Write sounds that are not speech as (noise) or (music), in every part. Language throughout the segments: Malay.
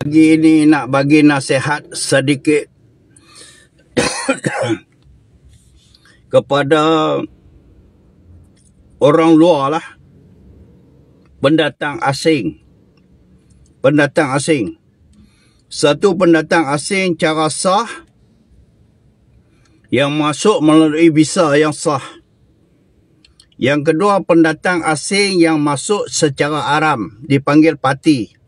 pagi ini nak bagi nasihat sedikit (coughs) kepada orang luar lah pendatang asing pendatang asing satu pendatang asing cara sah yang masuk melalui visa yang sah yang kedua pendatang asing yang masuk secara aram dipanggil parti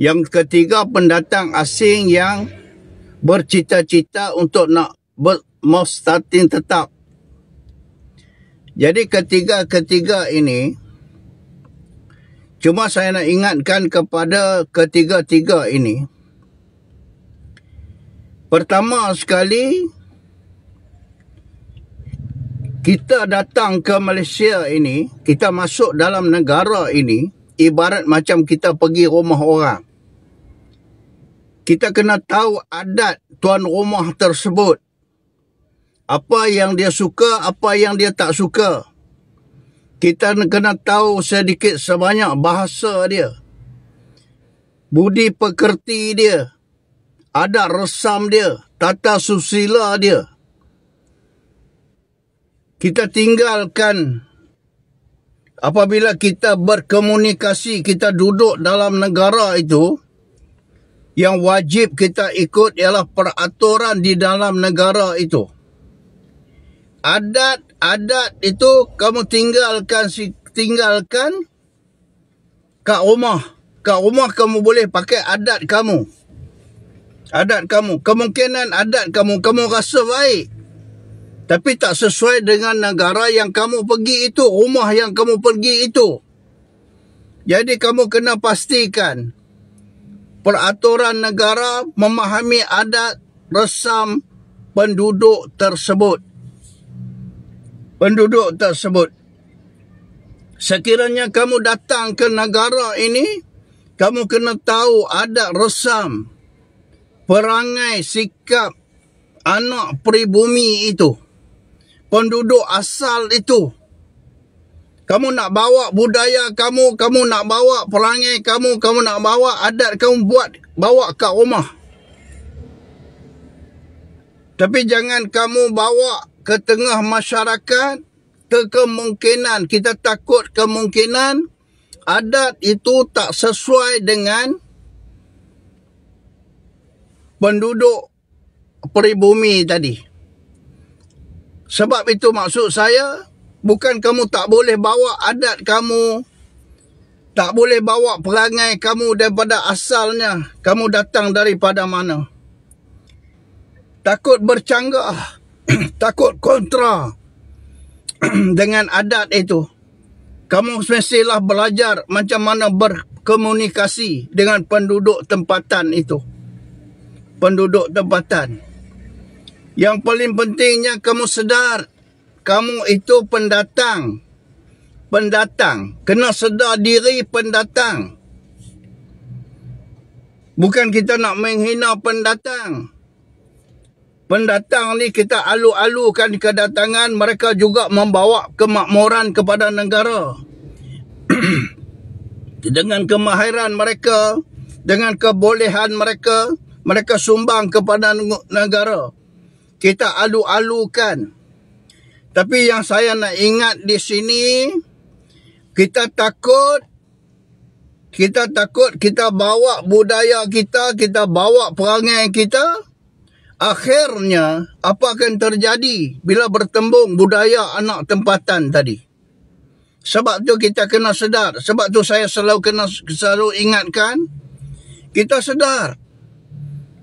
yang ketiga pendatang asing yang bercita-cita untuk nak ber, mau starting tetap. Jadi ketiga-ketiga ini cuma saya nak ingatkan kepada ketiga-tiga ini. Pertama sekali kita datang ke Malaysia ini, kita masuk dalam negara ini ibarat macam kita pergi rumah orang kita kena tahu adat tuan rumah tersebut. Apa yang dia suka, apa yang dia tak suka. Kita kena tahu sedikit sebanyak bahasa dia. Budi pekerti dia. Adat resam dia. Tata susila dia. Kita tinggalkan apabila kita berkomunikasi, kita duduk dalam negara itu, yang wajib kita ikut ialah peraturan di dalam negara itu. Adat-adat itu kamu tinggalkan tinggalkan kat rumah. Kat rumah kamu boleh pakai adat kamu. Adat kamu. Kemungkinan adat kamu, kamu rasa baik. Tapi tak sesuai dengan negara yang kamu pergi itu, rumah yang kamu pergi itu. Jadi kamu kena pastikan peraturan negara memahami adat resam penduduk tersebut. Penduduk tersebut. Sekiranya kamu datang ke negara ini, kamu kena tahu adat resam perangai sikap anak pribumi itu. Penduduk asal itu. Kamu nak bawa budaya kamu, kamu nak bawa perangai kamu, kamu nak bawa adat kamu buat, bawa ke rumah. Tapi jangan kamu bawa ke tengah masyarakat ke kemungkinan. Kita takut kemungkinan adat itu tak sesuai dengan penduduk peribumi tadi. Sebab itu maksud saya, bukan kamu tak boleh bawa adat kamu tak boleh bawa perangai kamu daripada asalnya kamu datang daripada mana takut bercanggah (clears throat) takut kontra (clears throat) dengan adat itu kamu mestilah belajar macam mana berkomunikasi dengan penduduk tempatan itu penduduk tempatan yang paling pentingnya kamu sedar kamu itu pendatang. Pendatang. Kena sedar diri pendatang. Bukan kita nak menghina pendatang. Pendatang ni kita alu-alukan kedatangan mereka juga membawa kemakmuran kepada negara. (clears throat) dengan kemahiran mereka, dengan kebolehan mereka, mereka sumbang kepada negara. Kita alu-alukan. Tapi yang saya nak ingat di sini, kita takut, kita takut kita bawa budaya kita, kita bawa perangai kita, akhirnya apa akan terjadi bila bertembung budaya anak tempatan tadi. Sebab tu kita kena sedar, sebab tu saya selalu kena selalu ingatkan, kita sedar.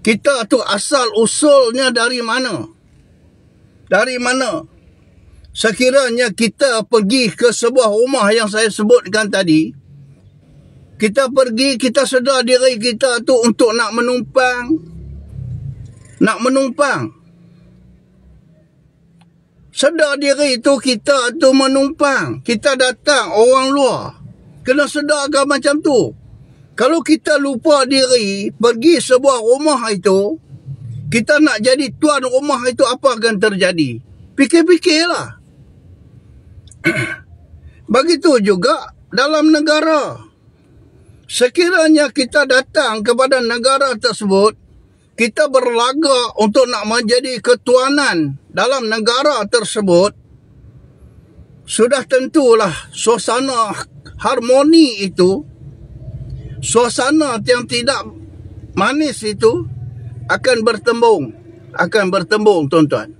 Kita tu asal usulnya dari mana? Dari mana? sekiranya kita pergi ke sebuah rumah yang saya sebutkan tadi kita pergi kita sedar diri kita tu untuk nak menumpang nak menumpang sedar diri tu kita tu menumpang kita datang orang luar kena sedarkan macam tu kalau kita lupa diri pergi sebuah rumah itu kita nak jadi tuan rumah itu apa akan terjadi Pikir-pikirlah. (coughs) Begitu juga dalam negara. Sekiranya kita datang kepada negara tersebut, kita berlaga untuk nak menjadi ketuanan dalam negara tersebut, sudah tentulah suasana harmoni itu, suasana yang tidak manis itu akan bertembung. Akan bertembung, tuan-tuan.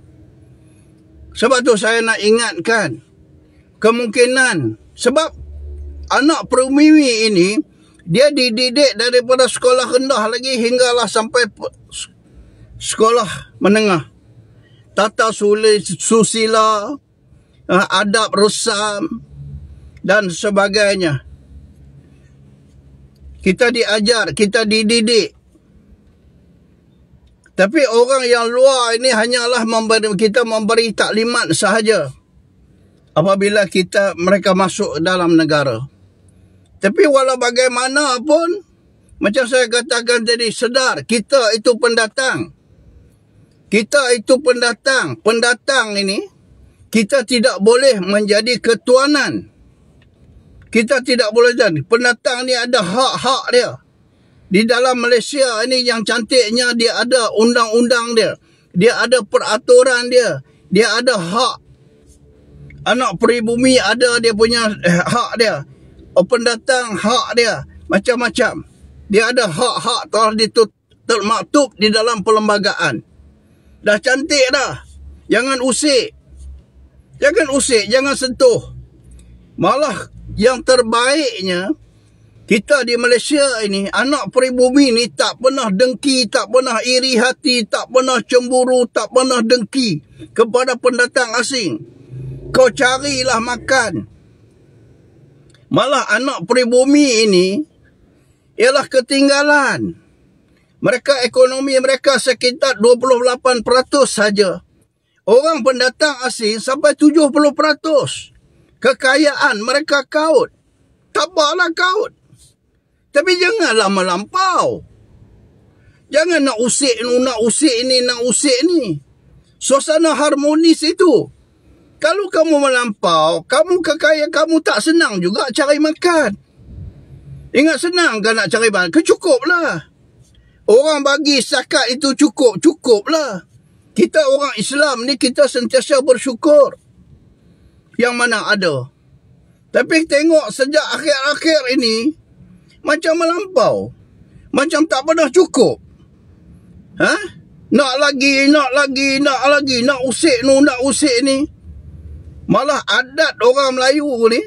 Sebab tu saya nak ingatkan, kemungkinan sebab anak perumimi ini dia dididik daripada sekolah rendah lagi hinggalah sampai sekolah menengah tata sulis susila eh, adab resam dan sebagainya kita diajar kita dididik tapi orang yang luar ini hanyalah memberi kita memberi taklimat sahaja apabila kita mereka masuk dalam negara. Tapi walau bagaimanapun, macam saya katakan tadi sedar kita itu pendatang. Kita itu pendatang. Pendatang ini kita tidak boleh menjadi ketuanan. Kita tidak boleh dan pendatang ni ada hak-hak dia. Di dalam Malaysia ini yang cantiknya dia ada undang-undang dia. Dia ada peraturan dia. Dia ada hak anak peribumi ada dia punya eh, hak dia. Pendatang hak dia. Macam-macam. Dia ada hak-hak telah ditutup termaktub di dalam perlembagaan. Dah cantik dah. Jangan usik. Jangan usik, jangan sentuh. Malah yang terbaiknya, kita di Malaysia ini, anak peribumi ni tak pernah dengki, tak pernah iri hati, tak pernah cemburu, tak pernah dengki kepada pendatang asing. Kau carilah makan. Malah anak peribumi ini ialah ketinggalan. Mereka ekonomi mereka sekitar 28% saja. Orang pendatang asing sampai 70%. Kekayaan mereka kaut. Tabahlah kaut. Tapi janganlah melampau. Jangan nak usik, nak usik ni, nak usik ni. Suasana harmonis itu. Kalau kamu melampau, kamu kekaya kamu tak senang juga cari makan. Ingat senang kan nak cari makan? Kecukuplah. Orang bagi zakat itu cukup, cukuplah. Kita orang Islam ni kita sentiasa bersyukur. Yang mana ada. Tapi tengok sejak akhir-akhir ini, macam melampau. Macam tak pernah cukup. Ha? Nak lagi, nak lagi, nak lagi, nak usik nu, nak usik ni. Malah adat orang Melayu ni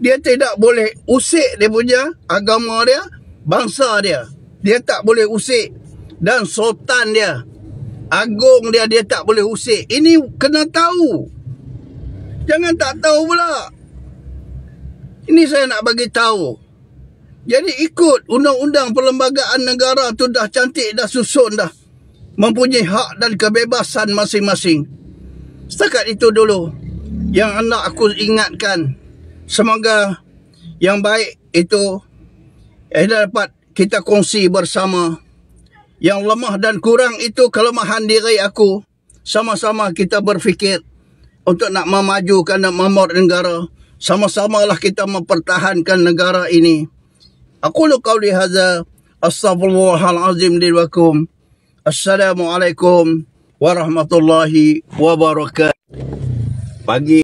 dia tidak boleh usik dia punya agama dia, bangsa dia. Dia tak boleh usik dan sultan dia, agung dia dia tak boleh usik. Ini kena tahu. Jangan tak tahu pula. Ini saya nak bagi tahu. Jadi ikut undang-undang perlembagaan negara tu dah cantik dah susun dah. Mempunyai hak dan kebebasan masing-masing. Setakat itu dulu yang hendak aku ingatkan semoga yang baik itu eh dapat kita kongsi bersama yang lemah dan kurang itu kelemahan diri aku sama-sama kita berfikir untuk nak memajukan dan memor negara sama-samalah kita mempertahankan negara ini aku lu kau lihaza astagfirullahalazim lirakum assalamualaikum warahmatullahi wabarakatuh pagi